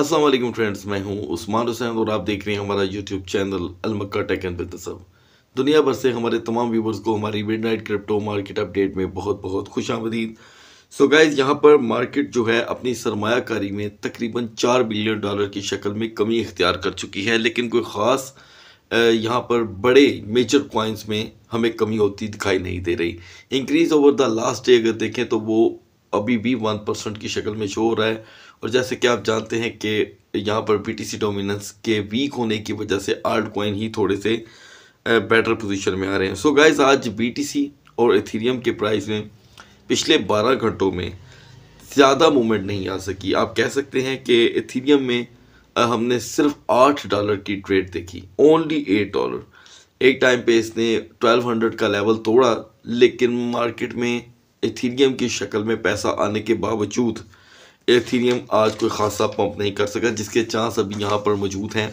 Aslam friends मैं हूं उस्मान हुसैन और आप देख रहे हैं हमारा YouTube channel Almakka tech and business up दुनिया भर से हमारे तमाम व्यूवर्स को हमारी midnight crypto market update में बहुत बहुत खुश आमदीद सो गाइज यहाँ पर मार्केट जो है अपनी सरमाकारी में तकरीबन चार बिलियन डॉलर की शक्ल में कमी इख्तियार कर चुकी है लेकिन कोई ख़ास यहाँ पर बड़े मेजर कॉइन्स में हमें कमी होती दिखाई नहीं दे रही increase over the last day अगर देखें तो वो अभी भी वन परसेंट की शक्ल में शो हो रहा है और जैसे कि आप जानते हैं कि यहाँ पर बीटीसी डोमिनेंस के वीक होने की वजह से आर्ट कॉइन ही थोड़े से बेटर पोजीशन में आ रहे हैं सो so गाइस आज बीटीसी और इथेरियम के प्राइस में पिछले 12 घंटों में ज़्यादा मूवमेंट नहीं आ सकी आप कह सकते हैं कि इथेरियम में हमने सिर्फ आठ डॉलर की ट्रेड देखी ओनली एट डॉलर एक टाइम पे इसने ट्वेल्व हंड्रेड का लेवल तोड़ा लेकिन मार्केट में इथेरियम की शक्ल में पैसा आने के बावजूद एथीरियम आज कोई खासा पंप नहीं कर सका जिसके चांस अभी यहाँ पर मौजूद हैं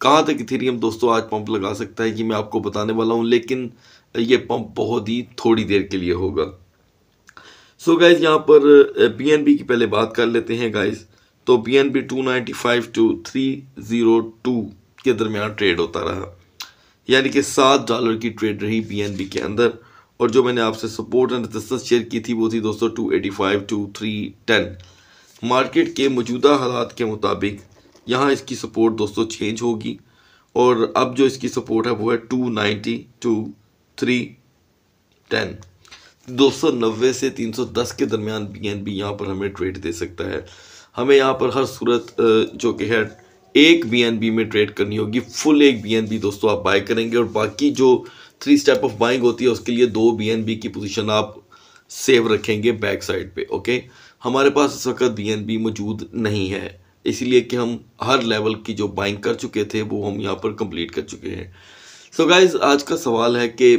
कहाँ तक इथीरियम दोस्तों आज पंप लगा सकता है ये मैं आपको बताने वाला हूँ लेकिन ये पंप बहुत ही थोड़ी देर के लिए होगा सो गाइज यहाँ पर बी की पहले बात कर लेते हैं गाइज तो B N B two ninety five two three zero two के दरमियान ट्रेड होता रहा यानी कि सात डॉलर की ट्रेड रही बी एन बी के अंदर और जो मैंने आपसे सपोर्ट एंड रजिस्टेंस शेयर की थी वो थी दोस्तों two eighty five two three ten market के मौजूदा हालात के मुताबिक यहाँ इसकी सपोर्ट दोस्तों चेंज होगी और अब जो इसकी सपोर्ट है वो है two ninety two three ten दो सौ नब्बे से तीन सौ दस के दरमियान बी एन बी यहाँ पर हमें ट्रेड दे सकता है हमें यहाँ पर हर सूरत जो कि है एक बी एन बी में ट्रेड करनी होगी फुल एक बी एन बी दोस्तों आप बाई करेंगे और बाकी जो थ्री स्टेप ऑफ बाइंग होती है उसके लिए दो बी एन बी की पोजीशन आप सेव रखेंगे बैक साइड पर ओके हमारे पास इस वक्त बी मौजूद नहीं है इसीलिए कि हम हर लेवल की जो बाइंग कर चुके थे वो हम यहाँ पर कंप्लीट कर चुके हैं सो so गाइज आज का सवाल है कि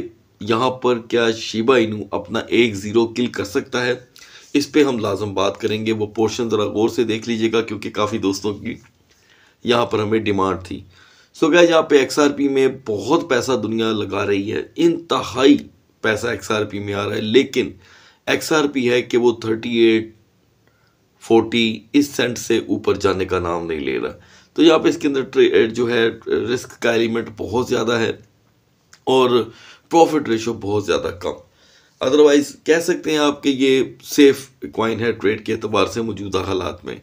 यहाँ पर क्या शिबा इनू अपना एक ज़ीरो किल कर सकता है इस पर हम लाजम बात करेंगे वो पोर्शन ज़रा गौर से देख लीजिएगा क्योंकि काफ़ी दोस्तों की यहाँ पर हमें डिमांड थी सो so गैज यहाँ पे पी में बहुत पैसा दुनिया लगा रही है इंतहाई पैसा पी में आ रहा है लेकिन पी है कि वो थर्टी एट फोर्टी इस सेंट से ऊपर जाने का नाम नहीं ले रहा तो यहाँ पे इसके अंदर ट्रेड जो है रिस्क का एलिमेंट बहुत ज़्यादा है और प्रॉफिट रेशो बहुत ज़्यादा कम अदरवाइज़ कह सकते हैं आप कि ये सेफ़ कॉइन है ट्रेड के अतबार से मौजूदा हालात में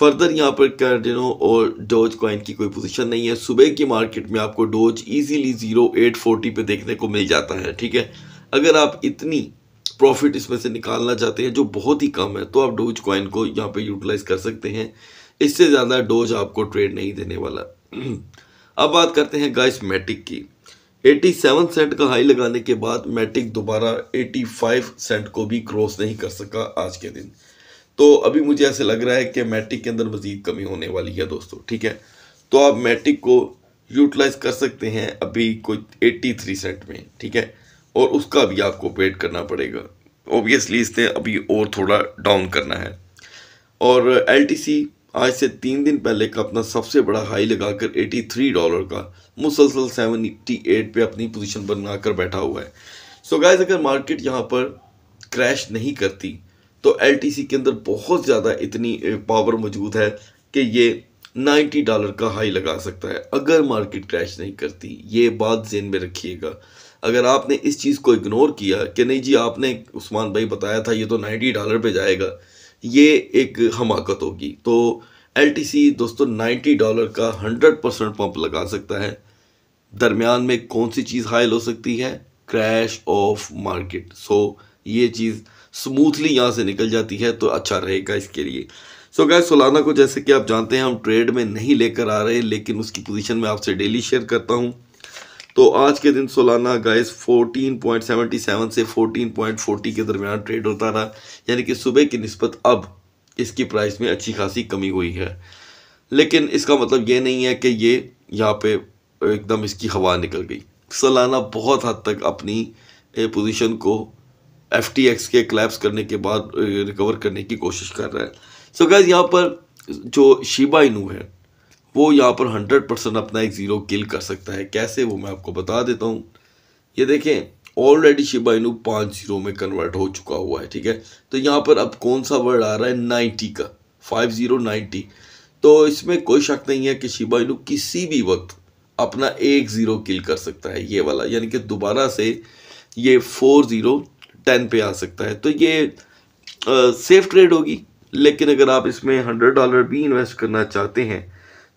फर्दर यहाँ पर कैडिनो और डोज क्वाइन की कोई पोजीशन नहीं है सुबह की मार्केट में आपको Doge easily zero eight forty पर देखने को मिल जाता है ठीक है अगर आप इतनी प्रॉफिट इसमें से निकालना चाहते हैं जो बहुत ही कम है तो आप डोज कॉइन को यहाँ पे यूटिलाइज कर सकते हैं इससे ज़्यादा डोज आपको ट्रेड नहीं देने वाला अब बात करते हैं गाइस मैटिक की 87 सेंट का हाई लगाने के बाद मैटिक दोबारा 85 सेंट को भी क्रॉस नहीं कर सका आज के दिन तो अभी मुझे ऐसे लग रहा है कि मैटिक के अंदर मज़ीद कमी होने वाली है दोस्तों ठीक है तो आप मैटिक को यूटिलाइज कर सकते हैं अभी कोई 83 सेंट में ठीक है और उसका भी आपको वेट करना पड़ेगा ओबियसली इसने अभी और थोड़ा डाउन करना है और एल आज से तीन दिन पहले का अपना सबसे बड़ा हाई लगाकर 83 डॉलर का मुसलसल 78 पे अपनी पोजीशन बनाकर बैठा हुआ है सो so गाइज अगर मार्केट यहाँ पर क्रैश नहीं करती तो एल के अंदर बहुत ज़्यादा इतनी पावर मौजूद है कि ये 90 डॉलर का हाई लगा सकता है अगर मार्केट क्रैश नहीं करती ये बात जेन में रखिएगा अगर आपने इस चीज़ को इग्नोर किया कि नहीं जी आपने उस्मान भाई बताया था ये तो नाइन्टी डॉलर पर जाएगा ये एक हमाकत होगी तो एल दोस्तों नाइन्टी डॉलर का हंड्रेड परसेंट पम्प लगा सकता है दरमियान में कौन सी चीज़ हाइल हो सकती है क्रैश ऑफ मार्केट सो ये चीज़ स्मूथली यहाँ से निकल जाती है तो अच्छा रहेगा इसके लिए सो so गैस सोलाना को जैसे कि आप जानते हैं हम ट्रेड में नहीं लेकर आ रहे लेकिन उसकी पोजीशन में आपसे डेली शेयर करता हूँ तो आज के दिन सोलाना गाइस 14.77 से 14.40 के दरमियान ट्रेड होता रहा यानी कि सुबह की नस्बत अब इसकी प्राइस में अच्छी खासी कमी हुई है लेकिन इसका मतलब ये नहीं है कि ये यहाँ पे एकदम इसकी हवा निकल गई सोलाना बहुत हद तक अपनी पोजीशन को एफ के क्लैप्स करने के बाद रिकवर करने की कोशिश कर रहा है सो so गैस यहाँ पर जो शिबा इनू है वो यहाँ पर हंड्रेड परसेंट अपना एक ज़ीरो किल कर सकता है कैसे वो मैं आपको बता देता हूँ ये देखें ऑलरेडी शिबा पाँच जीरो में कन्वर्ट हो चुका हुआ है ठीक है तो यहाँ पर अब कौन सा वर्ड आ रहा है नाइन्टी का फाइव ज़ीरो नाइन्टी तो इसमें कोई शक नहीं है कि शिबा किसी भी वक्त अपना एक ज़ीरो किल कर सकता है ये वाला यानी कि दोबारा से ये फोर ज़ीरो टेन पे आ सकता है तो ये सेफ ट्रेड होगी लेकिन अगर आप इसमें हंड्रेड डॉलर भी इन्वेस्ट करना चाहते हैं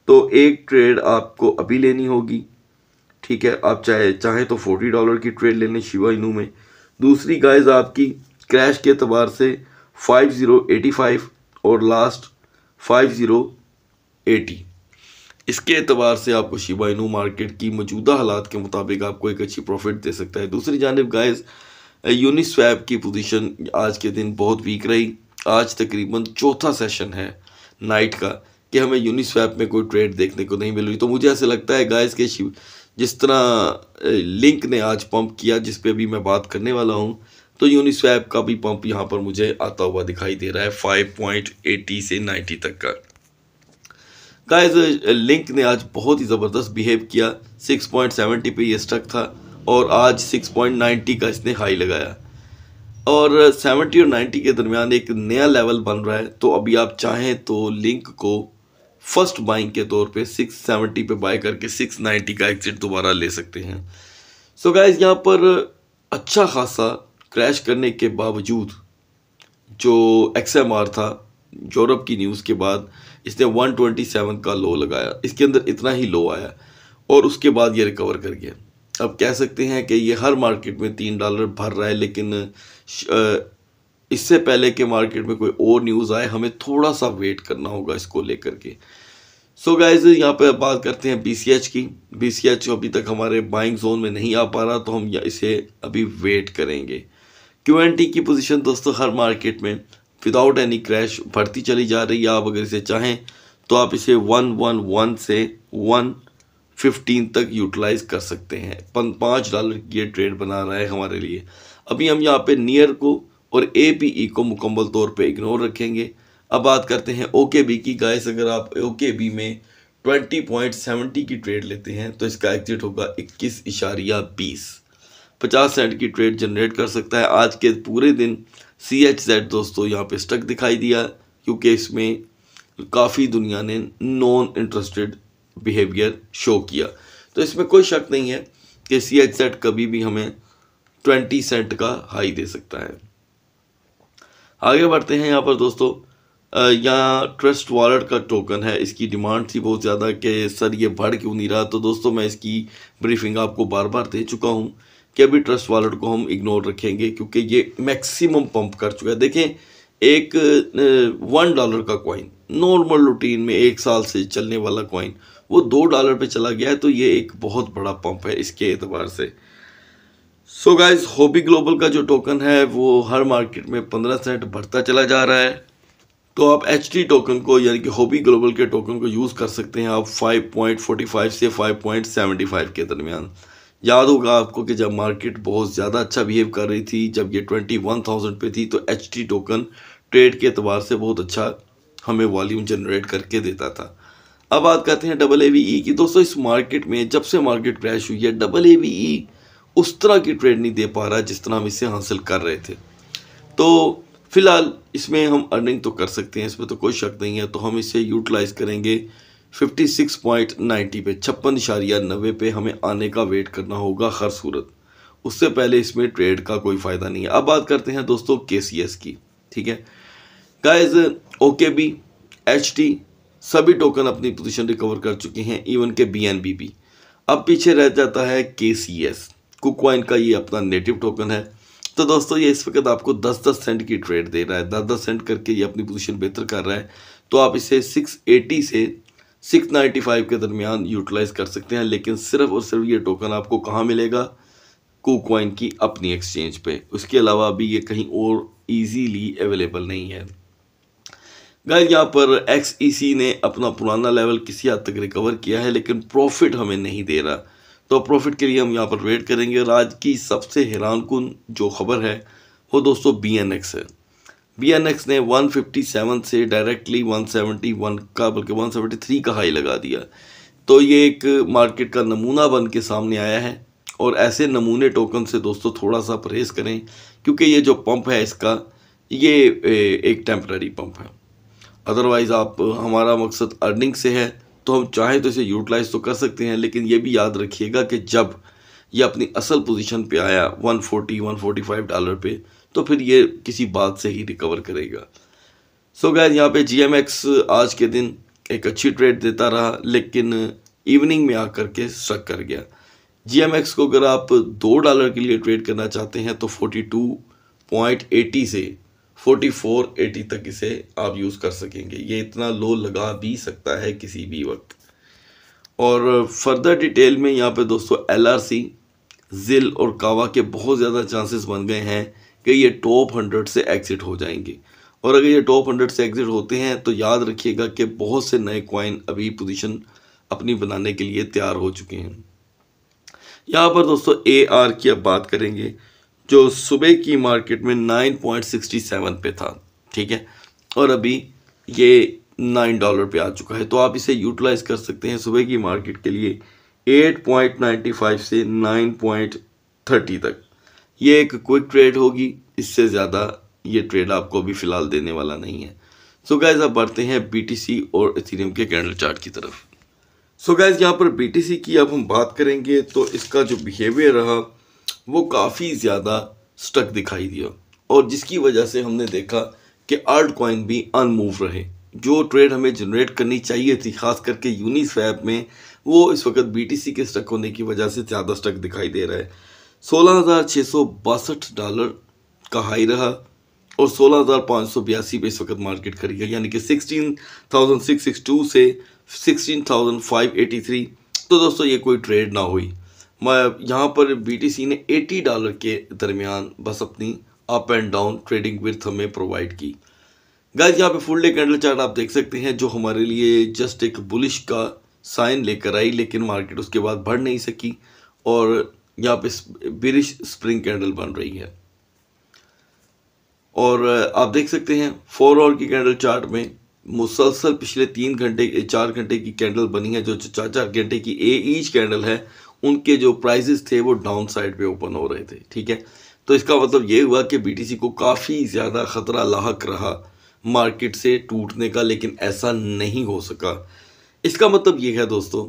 तो एक ट्रेड आपको अभी लेनी होगी ठीक है आप चाहे चाहे तो फोर्टी डॉलर की ट्रेड लेने शिवा इनू में दूसरी गाइस आपकी क्रैश के अतबार से फाइव ज़ीरो एटी फाइव और लास्ट फाइव ज़ीरो एटी इसके अतबार से आपको शिवा इनू मार्केट की मौजूदा हालात के मुताबिक आपको एक अच्छी प्रॉफिट दे सकता है दूसरी जानब गाइज़ यूनिस्वैप की पोजीशन आज के दिन बहुत वीक रही आज तकरीबन चौथा सेशन है नाइट का कि हमें यूनिस्वैप में कोई ट्रेड देखने को नहीं मिल रही तो मुझे ऐसा लगता है गाइस के शिव जिस तरह लिंक ने आज पंप किया जिस पे भी मैं बात करने वाला हूँ तो यूनिस्वैप का भी पंप यहाँ पर मुझे आता हुआ दिखाई दे रहा है फाइव से नाइन्टी तक का गाइस लिंक ने आज बहुत ही ज़बरदस्त बिहेव किया 6.70 पे ये स्टक था और आज 6.90 का इसने हाई लगाया और 70 और 90 के दरमियान एक नया लेवल बन रहा है तो अभी आप चाहें तो लिंक को फर्स्ट बाइंग के तौर पे 670 पे बाय करके 690 का एग्जिट दोबारा ले सकते हैं सो गाइज यहाँ पर अच्छा खासा क्रैश करने के बावजूद जो एक्स था यूरोप की न्यूज़ के बाद इसने 127 का लो लगाया इसके अंदर इतना ही लो आया और उसके बाद ये रिकवर कर गया अब कह सकते हैं कि ये हर मार्केट में तीन डॉलर भर रहा है लेकिन इससे पहले कि मार्केट में कोई और न्यूज़ आए हमें थोड़ा सा वेट करना होगा इसको लेकर के सो गाइज यहाँ पे बात करते हैं बी की बी अभी तक हमारे बाइंग जोन में नहीं आ पा रहा तो हम इसे अभी वेट करेंगे क्यू एन टी की पोजीशन दोस्तों हर मार्केट में विदाउट एनी क्रैश बढ़ती चली जा रही है आप अगर इसे चाहें तो आप इसे वन वन वन से वन फिफ्टीन तक यूटिलाइज कर सकते हैं पाँच डॉलर की ये ट्रेड बना रहा है हमारे लिए अभी हम यहाँ पे नियर को और ए पी ई को मुकम्मल तौर पर इग्नोर रखेंगे अब बात करते हैं ओ के बी की गाइस अगर आप ओ के बी में ट्वेंटी पॉइंट सेवेंटी की ट्रेड लेते हैं तो इसका एग्जिट होगा इक्कीस इशारिया बीस पचास सेंट की ट्रेड जनरेट कर सकता है आज के पूरे दिन सी एच जेड दोस्तों यहाँ पे स्टक दिखाई दिया क्योंकि इसमें काफ़ी दुनिया ने नॉन इंटरेस्टेड बिहेवियर शो किया तो इसमें कोई शक नहीं है कि सी एच जेड कभी भी हमें ट्वेंटी सेंट का हाई दे सकता है आगे बढ़ते हैं यहाँ पर दोस्तों यहाँ ट्रस्ट वॉलेट का टोकन है इसकी डिमांड थी बहुत ज़्यादा कि सर ये बढ़ क्यों नहीं रहा तो दोस्तों मैं इसकी ब्रीफिंग आपको बार बार दे चुका हूँ कि अभी ट्रस्ट वॉलेट को हम इग्नोर रखेंगे क्योंकि ये मैक्सिमम पंप कर चुका है देखें एक वन डॉलर का कॉइन नॉर्मल रूटीन में एक साल से चलने वाला कॉइन वो दो डॉलर पर चला गया है तो ये एक बहुत बड़ा पम्प है इसके एतबार से सो गाइज़ होबी ग्लोबल का जो टोकन है वो हर मार्केट में पंद्रह सेंट बढ़ता चला जा रहा है तो आप एच टोकन को यानी कि होबी ग्लोबल के टोकन को यूज़ कर सकते हैं आप 5.45 से 5.75 के दरमियान याद होगा आपको कि जब मार्केट बहुत ज़्यादा अच्छा बिहेव कर रही थी जब ये 21,000 पे थी तो एच टोकन ट्रेड के अतबार से बहुत अच्छा हमें वॉल्यूम जनरेट करके देता था अब बात करते हैं डबल ए e की दोस्तों इस मार्केट में जब से मार्केट क्रैश हुई है डबल ए उस तरह की ट्रेड नहीं दे पा रहा जिस तरह हम इसे हासिल कर रहे थे तो फ़िलहाल इसमें हम अर्निंग तो कर सकते हैं इसमें तो कोई शक नहीं है तो हम इसे यूटिलाइज करेंगे 56.90 पे छप्पन इशारिया नब्बे पे हमें आने का वेट करना होगा हर सूरत उससे पहले इसमें ट्रेड का कोई फ़ायदा नहीं है अब बात करते हैं दोस्तों के की ठीक है guys okay B H T सभी टोकन अपनी पोजिशन रिकवर कर चुके हैं इवन के बी एन बी भी अब पीछे रह जाता है के सी एस कुकवाइन का ये अपना नेटिव टोकन है तो दोस्तों ये इस वक्त आपको 10-10 सेंट की ट्रेड दे रहा है 10-10 सेंट करके ये अपनी पोजीशन बेहतर कर रहा है तो आप इसे 680 से 695 के दरमियान यूटिलाइज कर सकते हैं लेकिन सिर्फ और सिर्फ ये टोकन आपको कहाँ मिलेगा कुकवाइन की अपनी एक्सचेंज पे उसके अलावा अभी ये कहीं और ईजीली अवेलेबल नहीं है गाय यहाँ पर एक्स e ने अपना पुराना लेवल किसी हद तक रिकवर किया है लेकिन प्रॉफिट हमें नहीं दे रहा तो प्रॉफिट के लिए हम यहाँ पर वेट करेंगे और आज की सबसे हैरान कन जो खबर है वो दोस्तों बी एन एक्स है बी एन एक्स ने 157 से डायरेक्टली 171 का बल्कि 173 का हाई लगा दिया तो ये एक मार्केट का नमूना बन के सामने आया है और ऐसे नमूने टोकन से दोस्तों थोड़ा सा परहेज़ करें क्योंकि ये जो पंप है इसका ये एक टेम्प्रेरी पंप है अदरवाइज़ आप हमारा मकसद अर्निंग से है तो हम चाहें तो इसे यूटिलाइज तो कर सकते हैं लेकिन ये भी याद रखिएगा कि जब ये अपनी असल पोजीशन पे आया 140 145 डॉलर पे तो फिर ये किसी बात से ही रिकवर करेगा सो गैर यहाँ पे जी आज के दिन एक अच्छी ट्रेड देता रहा लेकिन इवनिंग में आ के शक कर गया जी को अगर आप दो डॉलर के लिए ट्रेड करना चाहते हैं तो एटी से 4480 फोर एटी तक इसे आप यूज़ कर सकेंगे ये इतना लो लगा भी सकता है किसी भी वक्त और फर्दर uh, डिटेल में यहाँ पे दोस्तों एल आर सी जिल और कावा के बहुत ज़्यादा चांसेस बन गए हैं कि ये टॉप हंड्रेड से एग्ज़िट हो जाएंगे और अगर ये टॉप हंड्रेड से एग्ज़िट होते हैं तो याद रखिएगा कि बहुत से नए कॉइन अभी पोजीशन अपनी बनाने के लिए तैयार हो चुके हैं यहाँ पर दोस्तों ए आर की अब बात करेंगे जो सुबह की मार्केट में 9.67 पे था ठीक है और अभी ये नाइन डॉलर पे आ चुका है तो आप इसे यूटिलाइज कर सकते हैं सुबह की मार्केट के लिए 8.95 से 9.30 तक ये एक क्विक ट्रेड होगी इससे ज़्यादा ये ट्रेड आपको अभी फ़िलहाल देने वाला नहीं है सो so गैज़ आप बढ़ते हैं बी और इथीरियम के कैंडल चार्ट की तरफ सो गैज़ यहाँ पर बी की अब हम बात करेंगे तो इसका जो बिहेवियर रहा वो काफ़ी ज़्यादा स्टक दिखाई दिया और जिसकी वजह से हमने देखा कि आर्ट कॉइन भी अनमूव रहे जो ट्रेड हमें जनरेट करनी चाहिए थी खास करके यूनिस्वैप में वो इस वक्त बीटीसी के स्टक होने की वजह से ज़्यादा स्टक दिखाई दे रहा है सोलह डॉलर का हाई रहा और सोलह हज़ार पाँच सौ बयासी पे इस वक्त मार्केट खरी गया यानी कि sixteen thousand six six two से sixteen thousand five eighty three तो दोस्तों ये कोई ट्रेड ना हुई यहाँ पर बीटीसी ने 80 डॉलर के दरमियान बस अपनी up and down trading with हमें प्रोवाइड की गाइज यहाँ पे फुल डे कैंडल चार्ट आप देख सकते हैं जो हमारे लिए जस्ट एक बुलिश का साइन लेकर आई लेकिन मार्केट उसके बाद बढ़ नहीं सकी और यहाँ पे बिरिश स्प्रिंग कैंडल बन रही है और आप देख सकते हैं फोर ऑल की कैंडल चार्ट में मुसलसल पिछले तीन घंटे चार घंटे की कैंडल बनी है जो चार चार घंटे की ए ईच कैंडल है उनके जो प्राइजेस थे वो डाउन साइड पर ओपन हो रहे थे ठीक है तो इसका मतलब ये हुआ कि सी को काफ़ी ज़्यादा ख़तरा लाक रहा मार्केट से टूटने का लेकिन ऐसा नहीं हो सका इसका मतलब ये है दोस्तों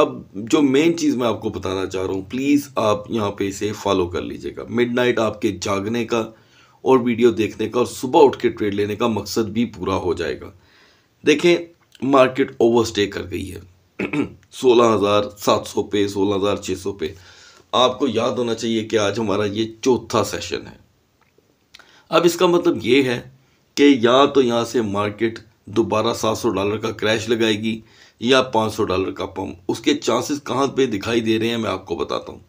अब जो मेन चीज़ मैं आपको बताना चाह रहा हूँ प्लीज़ आप यहाँ पे इसे फॉलो कर लीजिएगा मिडनाइट आपके जागने का और वीडियो देखने का और सुबह उठ के ट्रेड लेने का मकसद भी पूरा हो जाएगा देखें मार्केट ओवरस्टे कर गई है सोलह हज़ार सात सौ पे सोलह हज़ार छः सौ पे आपको याद होना चाहिए कि आज हमारा ये चौथा सेशन है अब इसका मतलब ये है कि या तो यहाँ से मार्केट दोबारा सात सौ डॉलर का क्रैश लगाएगी या पाँच सौ डॉलर का पम्प उसके चांसेस कहाँ पे दिखाई दे रहे हैं मैं आपको बताता हूँ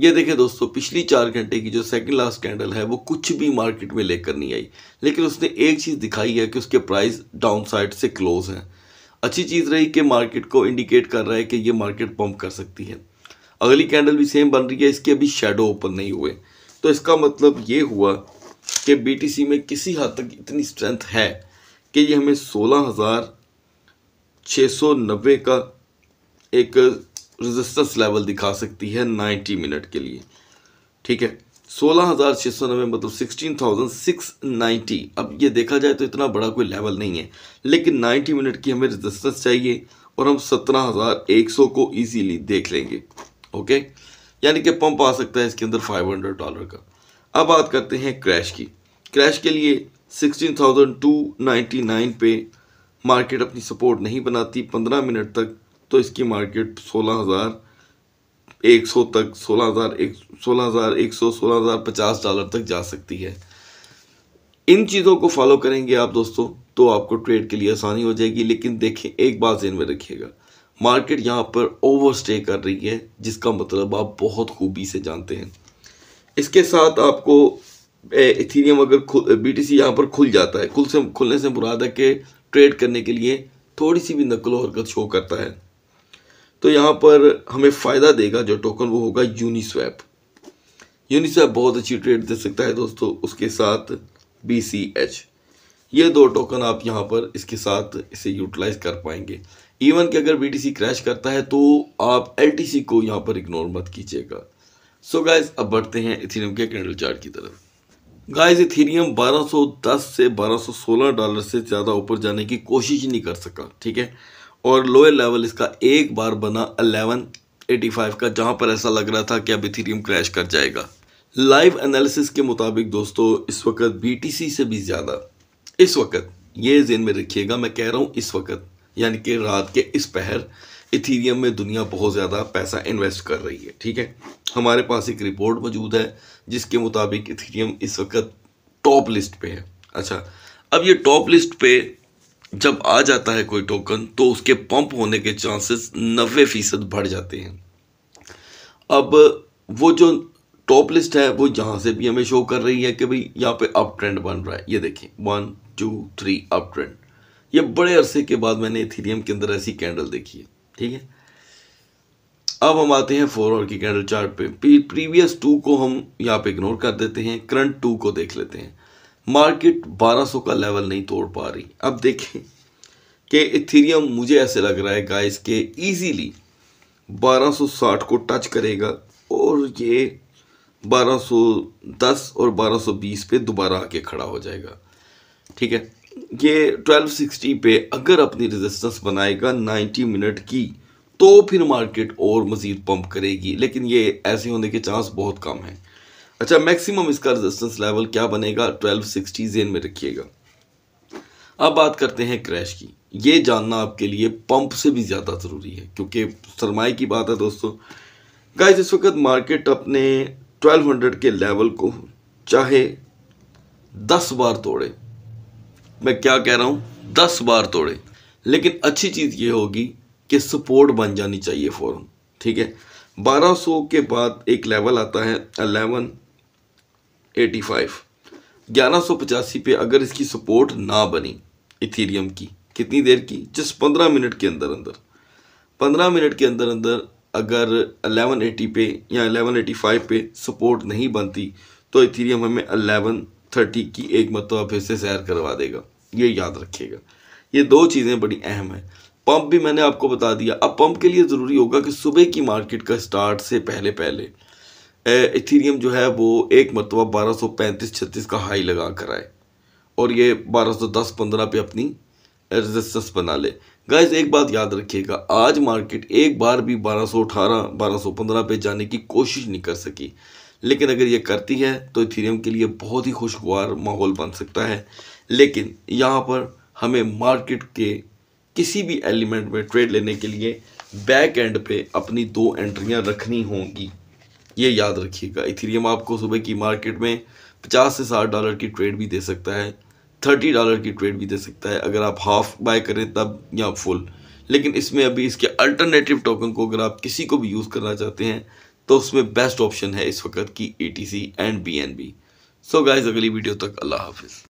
ये देखें दोस्तों पिछली चार घंटे की जो सेकंड लास्ट कैंडल है वो कुछ भी मार्केट में लेकर नहीं आई लेकिन उसने एक चीज़ दिखाई है कि उसके प्राइस डाउन साइड से क्लोज हैं अच्छी चीज़ रही कि मार्केट को इंडिकेट कर रहा है कि ये मार्केट पंप कर सकती है अगली कैंडल भी सेम बन रही है इसके अभी शेडो ओपन नहीं हुए तो इसका मतलब ये हुआ कि बीटीसी में किसी हद तक इतनी स्ट्रेंथ है कि ये हमें सोलह हज़ार छः सौ नब्बे का एक रेजिस्टेंस लेवल दिखा सकती है 90 मिनट के लिए ठीक है सोलह हज़ार छः सौ मतलब 16,690 थाउजेंड सिक्स नाइन्टी अब ये देखा जाए तो इतना बड़ा कोई लेवल नहीं है लेकिन नाइन्टी मिनट की हमें रजिस्टेंस चाहिए और हम सत्रह हज़ार एक सौ को ईजीली देख लेंगे ओके यानी कि पंप आ सकता है इसके अंदर फाइव हंड्रेड डॉलर का अब बात करते हैं क्रैश की क्रैश के लिए sixteen thousand two ninety nine पे मार्केट अपनी सपोर्ट नहीं बनाती पंद्रह मिनट तक तो इसकी मार्केट सोलह हज़ार एक सौ तक सोलह हज़ार एक सोलह हज़ार एक सौ सोलह हज़ार पचास डॉलर तक जा सकती है इन चीज़ों को फॉलो करेंगे आप दोस्तों तो आपको ट्रेड के लिए आसानी हो जाएगी लेकिन देखें एक बात जहन में रखिएगा मार्केट यहाँ पर ओवर स्टे कर रही है जिसका मतलब आप बहुत खूबी से जानते हैं इसके साथ आपको इथीरियम अगर बी टी सी यहाँ पर खुल जाता है खुल से खुलने से मुराद है कि ट्रेड करने के लिए थोड़ी सी भी नकल हरकत शो करता है तो यहाँ पर हमें फ़ायदा देगा जो टोकन वो होगा यूनिस्वैप यूनिस्वैप बहुत अच्छी ट्रेड दे सकता है दोस्तों उसके साथ बी सी एच ये दो टोकन आप यहाँ पर इसके साथ इसे यूटिलाइज कर पाएंगे इवन कि अगर बी क्रैश करता है तो आप एल को यहाँ पर इग्नोर मत कीजिएगा सो so गाइज अब बढ़ते हैं इथेरियम के कैंडल चार्ट की तरफ गाइस इथेरियम 1210 से 1216 डॉलर से ज़्यादा ऊपर जाने की कोशिश नहीं कर सका ठीक है और लोअर लेवल इसका एक बार बना 1185 का जहां पर ऐसा लग रहा था कि अब इथीरियम क्रैश कर जाएगा लाइव एनालिसिस के मुताबिक दोस्तों इस वक्त बीटीसी से भी ज़्यादा इस वक्त ये जेन में रखिएगा मैं कह रहा हूँ इस वक्त यानी कि रात के इस पहर इथीरियम में दुनिया बहुत ज़्यादा पैसा इन्वेस्ट कर रही है ठीक है हमारे पास एक रिपोर्ट मौजूद है जिसके मुताबिक इथीरियम इस वक्त टॉप लिस्ट पे है अच्छा अब ये टॉप लिस्ट पे जब आ जाता है कोई टोकन तो उसके पंप होने के चांसेस नब्बे फीसद बढ़ जाते हैं अब वो जो टॉप लिस्ट है वो यहाँ से भी हमें शो कर रही है कि भाई यहाँ पे अप ट्रेंड बन रहा है ये देखिए one two three up trend ये बड़े अरसे के बाद मैंने इथीरियम के अंदर ऐसी कैंडल देखी है ठीक है अब हम आते हैं फोर और की कैंडल चार्ट पे प्रीवियस टू को हम यहाँ पे इग्नोर कर देते हैं करंट टू को देख लेते हैं मार्केट 1200 का लेवल नहीं तोड़ पा रही अब देखें कि इथेरियम मुझे ऐसे लग रहा है गाइस के इजीली 1260 को टच करेगा और ये 1210 और 1220 पे दोबारा आके खड़ा हो जाएगा ठीक है ये 1260 पे अगर अपनी रेजिस्टेंस बनाएगा 90 मिनट की तो फिर मार्केट और मज़ीद पंप करेगी लेकिन ये ऐसे होने के चांस बहुत कम हैं अच्छा मैक्सिमम इसका रेजिस्टेंस लेवल क्या बनेगा 1260 जेन में रखिएगा अब बात करते हैं क्रैश की ये जानना आपके लिए पंप से भी ज़्यादा ज़रूरी है क्योंकि सरमाए की बात है दोस्तों गाइस इस वक्त मार्केट अपने 1200 के लेवल को चाहे 10 बार तोड़े मैं क्या कह रहा हूँ 10 बार तोड़े लेकिन अच्छी चीज़ ये होगी कि सपोर्ट बन जानी चाहिए फ़ौर ठीक है 1200 के बाद एक लेवल आता है अलेवन एटी फाइव ग्यारह सौ पचासी पे अगर इसकी सपोर्ट ना बनी इथीरियम की कितनी देर की जस्ट पंद्रह मिनट के अंदर अंदर पंद्रह मिनट के अंदर अंदर अगर अलेवन एटी पे या 1185 एटी फाइव पे सपोर्ट नहीं बनती तो इथीरियम हमें अलेवन थर्टी की एक मरतबा फिर से सैर करवा देगा ये याद रखिएगा ये दो चीज़ें बड़ी अहम हैं पंप भी मैंने आपको बता दिया अब पंप के लिए ज़रूरी होगा कि सुबह की मार्केट का स्टार्ट से पहले पहले इथीरियम जो है वो एक मरतबा बारह सौ पैंतीस छत्तीस का हाई लगा कर आए और ये बारह सौ दस पंद्रह पे अपनी रेजिस्टेंस बना ले गाइज एक बात याद रखिएगा आज मार्केट एक बार भी 1218, 1215 पे जाने की कोशिश नहीं कर सकी लेकिन अगर ये करती है तो इथीरियम के लिए बहुत ही खुशगवार माहौल बन सकता है लेकिन यहाँ पर हमें मार्केट के किसी भी एलिमेंट में ट्रेड लेने के लिए बैक एंड पे अपनी दो एंट्रियाँ रखनी होंगी ये याद रखिएगा इथेरियम आपको सुबह की मार्केट में पचास से साठ डॉलर की ट्रेड भी दे सकता है थर्टी डॉलर की ट्रेड भी दे सकता है अगर आप हाफ बाय करें तब या फुल लेकिन इसमें अभी इसके अल्टरनेटिव टोकन को अगर आप किसी को भी यूज़ करना चाहते हैं तो उसमें बेस्ट ऑप्शन है इस वक्त की A and B N B so guys अगली वीडियो तक अल्लाह हाफिज़